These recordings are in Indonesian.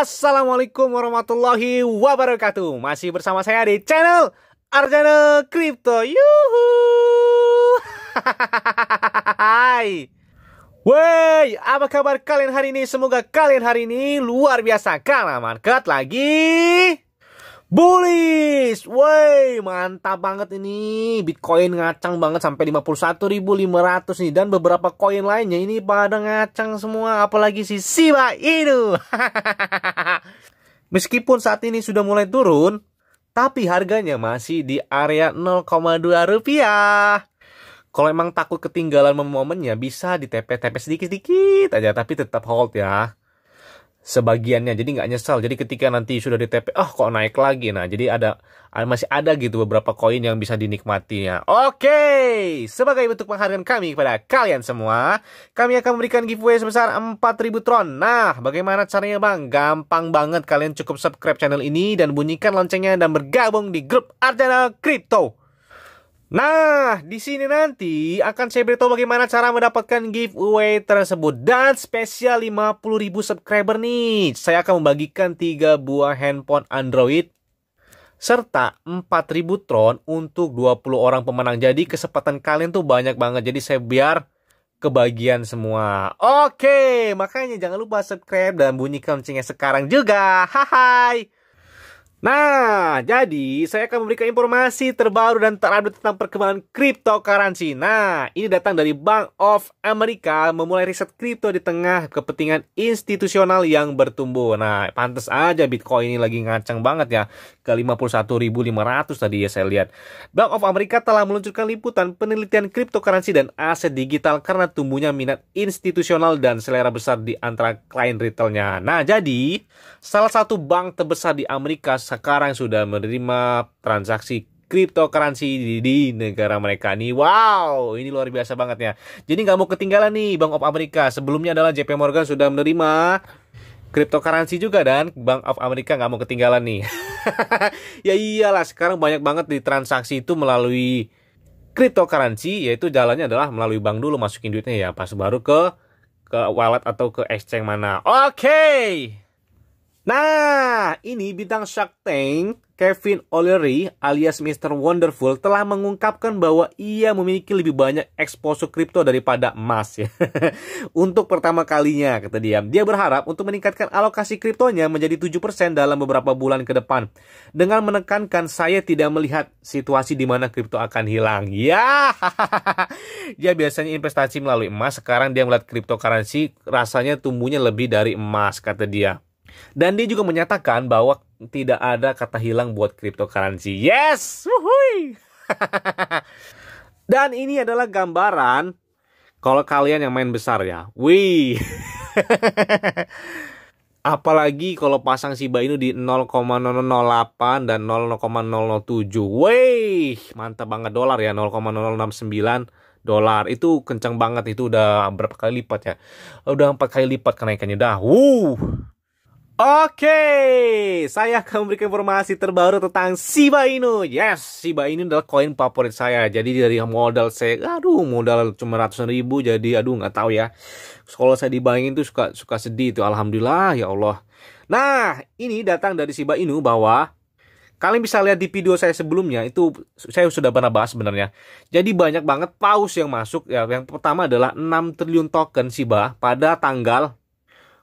Assalamualaikum warahmatullahi wabarakatuh Masih bersama saya di channel Arjana Crypto Yuhu Hai woi. apa kabar kalian hari ini? Semoga kalian hari ini luar biasa Karena market lagi Bullish, woi mantap banget ini Bitcoin ngacang banget sampai 51.500 nih Dan beberapa koin lainnya ini pada ngacang semua Apalagi si Shiba Inu Meskipun saat ini sudah mulai turun Tapi harganya masih di area 0,2 rupiah Kalau emang takut ketinggalan momennya bisa di TP-TP sedikit-sedikit aja Tapi tetap hold ya sebagiannya jadi nggak nyesal jadi ketika nanti sudah di TP oh, ah, kok naik lagi nah jadi ada masih ada gitu beberapa koin yang bisa dinikmatinya oke sebagai bentuk penghargaan kami kepada kalian semua kami akan memberikan giveaway sebesar 4000 tron nah bagaimana caranya bang gampang banget kalian cukup subscribe channel ini dan bunyikan loncengnya dan bergabung di grup Arjana Crypto Nah, di sini nanti akan saya beritahu bagaimana cara mendapatkan giveaway tersebut dan spesial 50.000 subscriber nih. Saya akan membagikan 3 buah handphone Android serta 4000 tron untuk 20 orang pemenang. Jadi kesempatan kalian tuh banyak banget. Jadi saya biar kebagian semua. Oke, makanya jangan lupa subscribe dan bunyikan loncengnya sekarang juga. Hai. Nah, jadi saya akan memberikan informasi terbaru dan terupdate tentang perkembangan cryptocurrency. Nah, ini datang dari Bank of America memulai riset kripto di tengah kepentingan institusional yang bertumbuh. Nah, pantas aja Bitcoin ini lagi ngacang banget ya ke 51.500 tadi ya saya lihat. Bank of America telah meluncurkan liputan penelitian cryptocurrency dan aset digital karena tumbuhnya minat institusional dan selera besar di antara klien retailnya. Nah, jadi salah satu bank terbesar di Amerika sekarang sudah menerima transaksi cryptocurrency di, di negara mereka nih. Wow, ini luar biasa banget ya. Jadi nggak mau ketinggalan nih Bank of America. Sebelumnya adalah JP Morgan sudah menerima cryptocurrency juga dan Bank of America nggak mau ketinggalan nih. ya iyalah sekarang banyak banget di transaksi itu melalui cryptocurrency yaitu jalannya adalah melalui bank dulu masukin duitnya ya pas baru ke ke wallet atau ke exchange mana. Oke. Okay. Nah, ini bintang Shark Tank Kevin O'Leary alias Mr. Wonderful telah mengungkapkan bahwa ia memiliki lebih banyak eksposur kripto daripada emas ya. untuk pertama kalinya kata dia. Dia berharap untuk meningkatkan alokasi kriptonya menjadi 7% dalam beberapa bulan ke depan. Dengan menekankan saya tidak melihat situasi di mana kripto akan hilang. Ya. dia biasanya investasi melalui emas, sekarang dia melihat cryptocurrency rasanya tumbuhnya lebih dari emas kata dia. Dan dia juga menyatakan bahwa tidak ada kata hilang buat cryptocurrency. Yes! Wuhui! Dan ini adalah gambaran kalau kalian yang main besar ya. Wih. Apalagi kalau pasang Shiba ini di 0,008 dan 0,007. Wih, mantap banget dolar ya 0,069 dolar. Itu kencang banget itu udah berapa kali lipat ya? Udah empat kali lipat kenaikannya dah. Wuh. Oke, saya akan memberikan informasi terbaru tentang Shiba Inu. Yes, Shiba Inu adalah koin favorit saya. Jadi dari modal saya, aduh modal cuma ratusan ribu, jadi aduh nggak tahu ya. Kalau saya dibayangin tuh suka suka sedih itu. Alhamdulillah ya Allah. Nah, ini datang dari Shiba Inu bahwa kalian bisa lihat di video saya sebelumnya itu saya sudah pernah bahas sebenarnya. Jadi banyak banget paus yang masuk ya. Yang pertama adalah 6 triliun token Shiba pada tanggal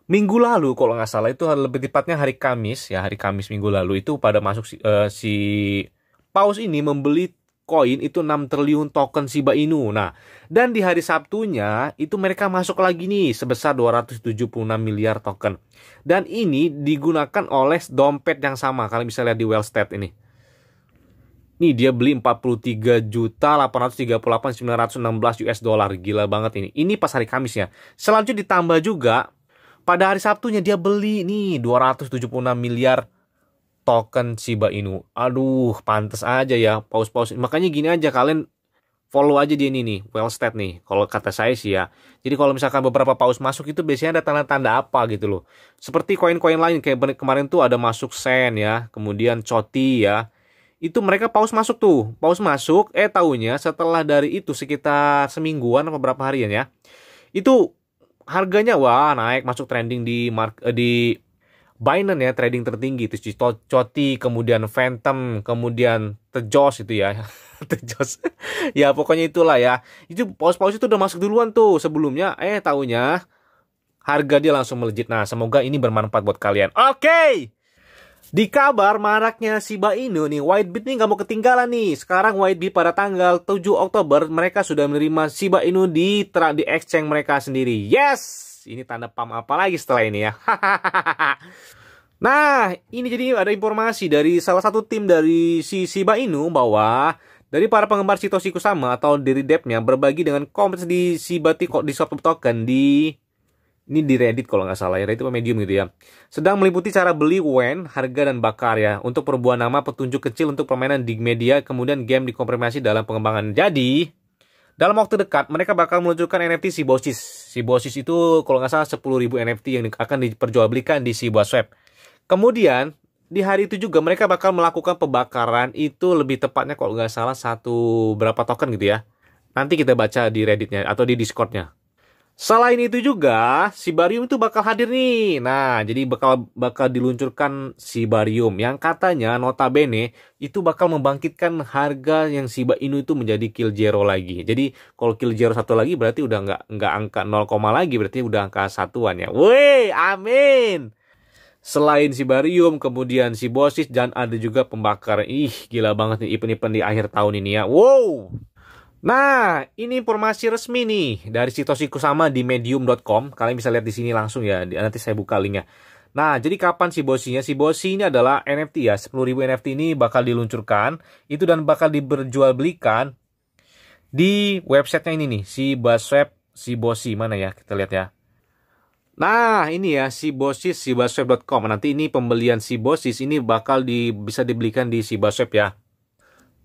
minggu lalu kalau nggak salah itu lebih tepatnya hari Kamis ya hari Kamis minggu lalu itu pada masuk si, uh, si Paus ini membeli koin itu 6 triliun token Shiba Inu. Nah, dan di hari Sabtunya itu mereka masuk lagi nih sebesar 276 miliar token. Dan ini digunakan oleh dompet yang sama kalian bisa lihat di Wellstat ini. Nih dia beli 43 juta 838 916 US dollar. Gila banget ini. Ini pas hari Kamis ya. Selanjutnya ditambah juga pada hari Sabtunya dia beli nih 276 miliar token Shiba Inu. Aduh, pantas aja ya paus-paus. Makanya gini aja kalian follow aja dia ini nih, well nih. Kalau kata saya sih ya. Jadi kalau misalkan beberapa paus masuk itu biasanya ada tanda-tanda apa gitu loh. Seperti koin-koin lain kayak kemarin tuh ada masuk sen ya, kemudian coti ya. Itu mereka paus masuk tuh, paus masuk. Eh tahunya setelah dari itu sekitar semingguan beberapa beberapa harian ya. Itu harganya wah naik masuk trending di mark eh, di Binance ya trading tertinggi itu Coti kemudian Phantom kemudian Tejos itu ya Tejos ya pokoknya itulah ya itu paus-paus itu udah masuk duluan tuh sebelumnya eh tahunya harga dia langsung melejit nah semoga ini bermanfaat buat kalian oke okay! Di kabar maraknya Shiba Inu nih, Whitebit nih nggak mau ketinggalan nih. Sekarang Whitebit pada tanggal 7 Oktober mereka sudah menerima Shiba Inu di di exchange mereka sendiri. Yes, ini tanda pam apa lagi setelah ini ya? nah, ini jadi ada informasi dari salah satu tim dari si Shiba Inu bahwa dari para penggemar Shitoshi Kusama atau diri depnya berbagi dengan kompetisi di Shiba Tiko di Swap Token di ini di Reddit kalau nggak salah ya, Reddit apa Medium gitu ya. Sedang meliputi cara beli when, harga dan bakar ya. Untuk perubahan nama petunjuk kecil untuk permainan di media, kemudian game dikonfirmasi dalam pengembangan. Jadi, dalam waktu dekat mereka bakal meluncurkan NFT si Si Sibosis itu kalau nggak salah 10.000 NFT yang akan diperjualbelikan di Sibosweb. Kemudian di hari itu juga mereka bakal melakukan pembakaran itu lebih tepatnya kalau nggak salah satu berapa token gitu ya. Nanti kita baca di Redditnya atau di Discordnya. Selain itu juga, Sibarium itu bakal hadir nih. Nah, jadi bakal bakal diluncurkan Sibarium yang katanya notabene itu bakal membangkitkan harga yang Shiba Inu itu menjadi kill zero lagi. Jadi kalau kill zero satu lagi berarti udah nggak nggak angka 0, lagi berarti udah angka satuannya. ya. Woi, amin. Selain Sibarium, kemudian Sibosis dan ada juga pembakar. Ih, gila banget nih event-event di akhir tahun ini ya. Wow, Nah, ini informasi resmi nih dari Sitoshi Kusama di medium.com. Kalian bisa lihat di sini langsung ya, nanti saya buka linknya. Nah, jadi kapan si bosinya? Si bosi ini adalah NFT ya, 10.000 NFT ini bakal diluncurkan, itu dan bakal diberjual belikan di websitenya ini nih, si Basweb, si bosi mana ya, kita lihat ya. Nah, ini ya, si bosis, si basweb.com. Nanti ini pembelian si bosis ini bakal di, bisa dibelikan di si basweb ya.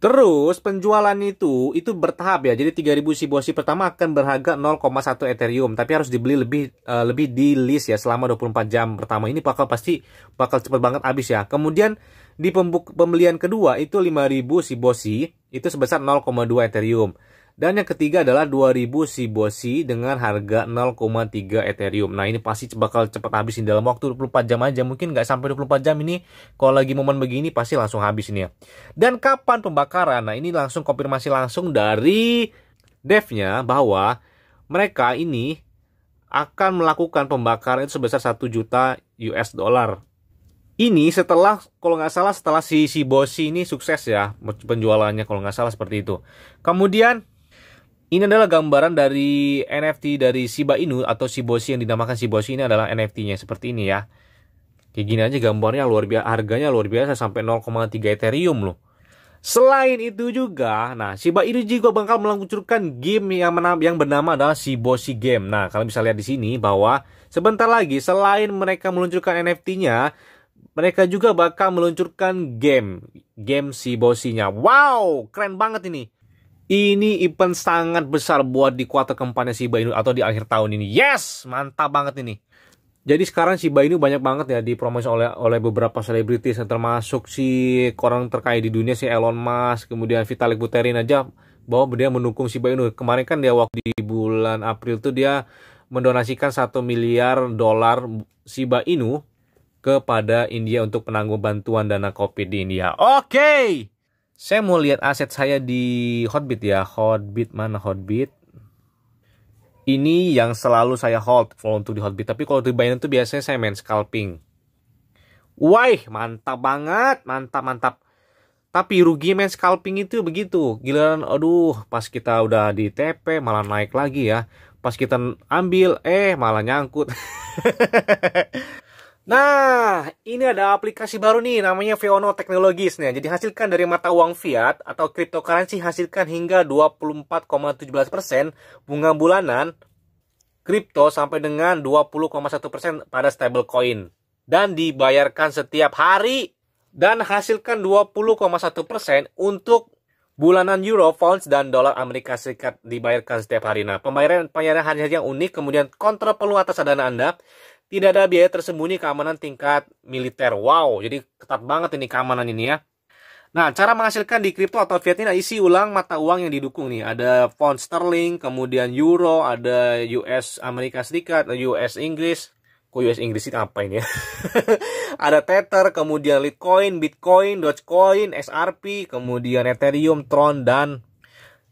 Terus penjualan itu itu bertahap ya. Jadi 3000 Shiboshi pertama akan berharga 0,1 Ethereum, tapi harus dibeli lebih uh, lebih di list ya selama 24 jam pertama. Ini bakal pasti bakal cepet banget habis ya. Kemudian di pembelian kedua itu 5000 Shiboshi itu sebesar 0,2 Ethereum. Dan yang ketiga adalah 2000 Shiboshi dengan harga 0,3 Ethereum. Nah ini pasti bakal cepat habis ini dalam waktu 24 jam aja. Mungkin nggak sampai 24 jam ini kalau lagi momen begini pasti langsung habis ini ya. Dan kapan pembakaran? Nah ini langsung konfirmasi langsung dari devnya bahwa mereka ini akan melakukan pembakaran itu sebesar 1 juta US dollar. Ini setelah kalau nggak salah setelah si Shiboshi ini sukses ya penjualannya kalau nggak salah seperti itu. Kemudian ini adalah gambaran dari NFT dari Shiba Inu atau Shiboshi yang dinamakan Shiboshi ini adalah NFT-nya seperti ini ya. Kayak gini aja gambarnya luar biasa, harganya luar biasa sampai 0,3 Ethereum loh. Selain itu juga, nah Shiba Inu juga bakal meluncurkan game yang, menam, yang bernama adalah Shiboshi Game. Nah, kalian bisa lihat di sini bahwa sebentar lagi selain mereka meluncurkan NFT-nya, mereka juga bakal meluncurkan game, game Shiboshi-nya. Wow, keren banget ini. Ini event sangat besar buat di kuarter keempatnya Shiba Inu atau di akhir tahun ini. Yes, mantap banget ini. Jadi sekarang Shiba Inu banyak banget ya dipromosi oleh oleh beberapa selebritis termasuk si orang terkait di dunia si Elon Musk, kemudian Vitalik Buterin aja bahwa dia mendukung Shiba Inu. Kemarin kan dia waktu di bulan April tuh dia mendonasikan 1 miliar dolar Shiba Inu kepada India untuk penanggung bantuan dana COVID di India. Oke. Okay! Saya mau lihat aset saya di Hotbit ya. Hotbit mana Hotbit? Ini yang selalu saya hold kalau untuk di Hotbit. Tapi kalau di Binance tuh biasanya saya main scalping. Wah, mantap banget, mantap mantap. Tapi rugi main scalping itu begitu. Giliran aduh, pas kita udah di TP malah naik lagi ya. Pas kita ambil eh malah nyangkut. Nah, ini ada aplikasi baru nih namanya Veono Technologies nih. Jadi hasilkan dari mata uang fiat atau cryptocurrency hasilkan hingga 24,17% bunga bulanan kripto sampai dengan 20,1% pada stablecoin dan dibayarkan setiap hari dan hasilkan 20,1% untuk bulanan euro, pounds dan dolar Amerika Serikat dibayarkan setiap hari. Nah, pembayaran pembayaran hanya yang unik kemudian kontra perlu atas dana Anda tidak ada biaya tersembunyi keamanan tingkat militer. Wow, jadi ketat banget ini keamanan ini ya. Nah, cara menghasilkan di kripto atau fiat ini isi ulang mata uang yang didukung nih. Ada pound sterling, kemudian euro, ada US Amerika Serikat, US Inggris. Kok US Inggris itu apa ini ya? ada Tether, kemudian Litecoin, Bitcoin, Dogecoin, SRP, kemudian Ethereum, Tron, dan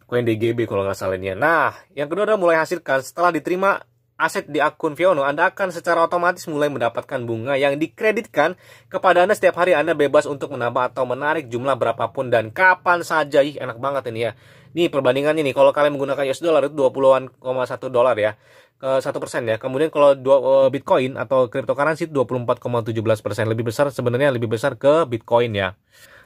Coin DGB kalau nggak salah ini. Ya. Nah, yang kedua adalah mulai hasilkan setelah diterima aset di akun Viono, Anda akan secara otomatis mulai mendapatkan bunga yang dikreditkan kepada Anda setiap hari Anda bebas untuk menambah atau menarik jumlah berapapun dan kapan saja. Ih, enak banget ini ya. Ini perbandingan ini. kalau kalian menggunakan US dollar itu 20-an, 1 dolar ya satu persen ya. Kemudian kalau dua, eh, Bitcoin atau cryptocurrency itu 24,17 persen lebih besar sebenarnya lebih besar ke Bitcoin ya.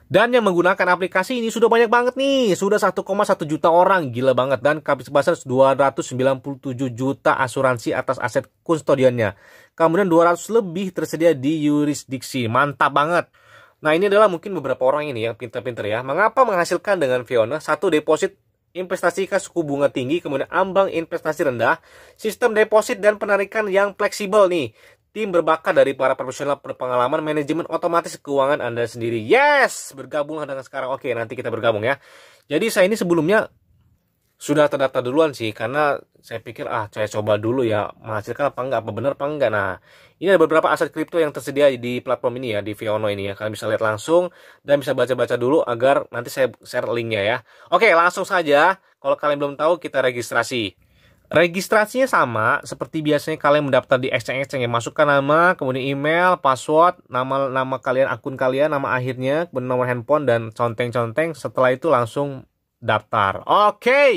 Dan yang menggunakan aplikasi ini sudah banyak banget nih, sudah 1,1 juta orang, gila banget. Dan kapasitas 297 juta asuransi atas aset kustodiannya. Kemudian 200 lebih tersedia di yurisdiksi, mantap banget. Nah ini adalah mungkin beberapa orang ini yang pinter-pinter ya. Mengapa menghasilkan dengan Fiona satu deposit investasi ke suku bunga tinggi, kemudian ambang investasi rendah, sistem deposit dan penarikan yang fleksibel nih tim berbakat dari para profesional berpengalaman manajemen otomatis keuangan Anda sendiri. Yes, bergabung dengan sekarang. Oke, nanti kita bergabung ya. Jadi saya ini sebelumnya sudah terdaftar duluan sih karena saya pikir ah saya coba dulu ya menghasilkan apa enggak apa benar apa enggak nah ini ada beberapa aset kripto yang tersedia di platform ini ya di Viono ini ya kalian bisa lihat langsung dan bisa baca-baca dulu agar nanti saya share linknya ya oke langsung saja kalau kalian belum tahu kita registrasi Registrasinya sama seperti biasanya kalian mendaftar di exchange-exchange ya. Masukkan nama, kemudian email, password, nama nama kalian, akun kalian, nama akhirnya, kemudian nomor handphone dan conteng-conteng. Setelah itu langsung daftar. Oke. Okay.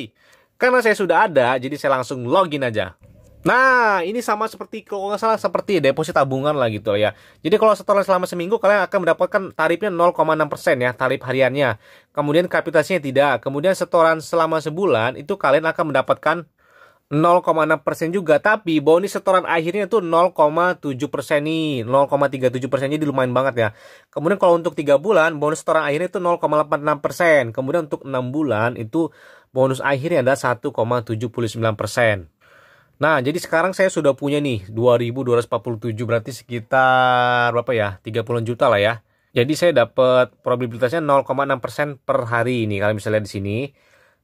Karena saya sudah ada, jadi saya langsung login aja. Nah, ini sama seperti kalau nggak salah seperti deposit tabungan lah gitu ya. Jadi kalau setoran selama seminggu kalian akan mendapatkan tarifnya 0,6% ya, tarif hariannya. Kemudian kapitasinya tidak. Kemudian setoran selama sebulan itu kalian akan mendapatkan 0,6% juga tapi bonus setoran akhirnya itu 0,7% nih 0,37% jadi lumayan banget ya kemudian kalau untuk 3 bulan bonus setoran akhirnya itu 0,86% kemudian untuk 6 bulan itu bonus akhirnya ada 1,79% nah jadi sekarang saya sudah punya nih 2247 berarti sekitar berapa ya 30 juta lah ya jadi saya dapat probabilitasnya 0,6% per hari ini kalian misalnya di sini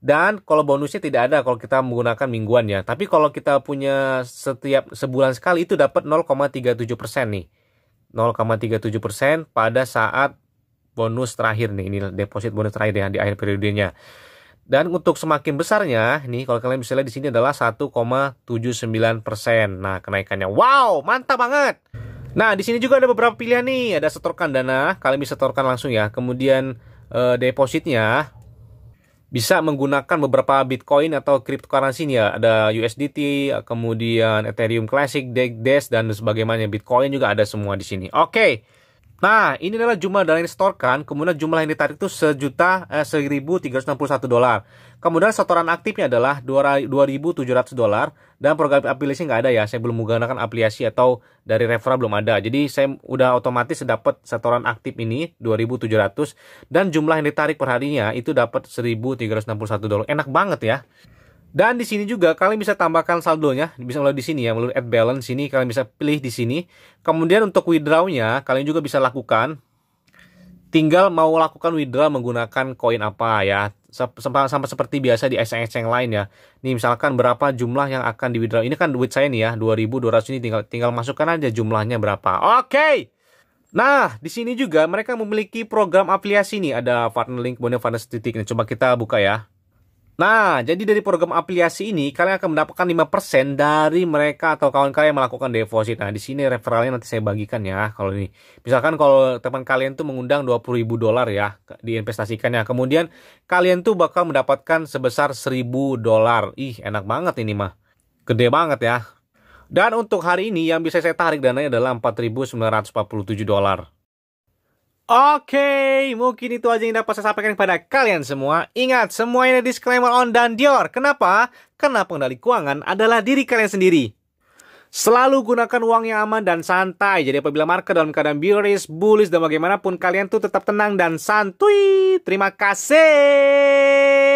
dan kalau bonusnya tidak ada kalau kita menggunakan mingguan ya. Tapi kalau kita punya setiap sebulan sekali itu dapat 0,37% nih. 0,37% pada saat bonus terakhir nih. Ini deposit bonus terakhir ya di akhir periodenya. Dan untuk semakin besarnya, nih kalau kalian bisa lihat di sini adalah 1,79%. Nah, kenaikannya wow, mantap banget. Nah, di sini juga ada beberapa pilihan nih. Ada setorkan dana, kalian bisa setorkan langsung ya. Kemudian eh, depositnya bisa menggunakan beberapa Bitcoin atau cryptocurrency ini ya ada USDT kemudian Ethereum Classic, DEX dan sebagainya Bitcoin juga ada semua di sini. Oke. Okay. Nah, ini adalah jumlah dana yang disetorkan, kemudian jumlah yang ditarik itu sejuta eh, 1.361 dolar. Kemudian setoran aktifnya adalah 2.700 dolar dan program aplikasi nggak ada ya, saya belum menggunakan aplikasi atau dari referral belum ada. Jadi saya udah otomatis dapat setoran aktif ini 2.700 dan jumlah yang ditarik perharinya itu dapat 1.361 dolar. Enak banget ya. Dan di sini juga kalian bisa tambahkan saldonya, bisa melalui di sini ya, melalui add balance ini kalian bisa pilih di sini. Kemudian untuk withdrawnya kalian juga bisa lakukan tinggal mau lakukan withdraw menggunakan koin apa ya. Sama, seperti biasa di exchange yang lain ya. ini misalkan berapa jumlah yang akan di withdraw. Ini kan duit saya nih ya, 2200 ini tinggal tinggal masukkan aja jumlahnya berapa. Oke. Okay! Nah, di sini juga mereka memiliki program afiliasi nih, ada partner link, kemudian partner titik. Nah, coba kita buka ya. Nah, jadi dari program afiliasi ini kalian akan mendapatkan 5% dari mereka atau kawan kalian yang melakukan deposit. Nah, di sini referralnya nanti saya bagikan ya. Kalau ini misalkan kalau teman kalian tuh mengundang ribu dolar ya diinvestasikannya. Kemudian kalian tuh bakal mendapatkan sebesar 1.000 dolar. Ih, enak banget ini mah. Gede banget ya. Dan untuk hari ini yang bisa saya tarik dananya adalah 4.947 dolar. Oke, mungkin itu aja yang dapat saya sampaikan kepada kalian semua. Ingat, semuanya ada disclaimer on dan Dior. Kenapa? Karena pengendali keuangan adalah diri kalian sendiri. Selalu gunakan uang yang aman dan santai. Jadi apabila market dalam keadaan bearish, bullish, dan bagaimanapun kalian tuh tetap tenang dan santuy. Terima kasih.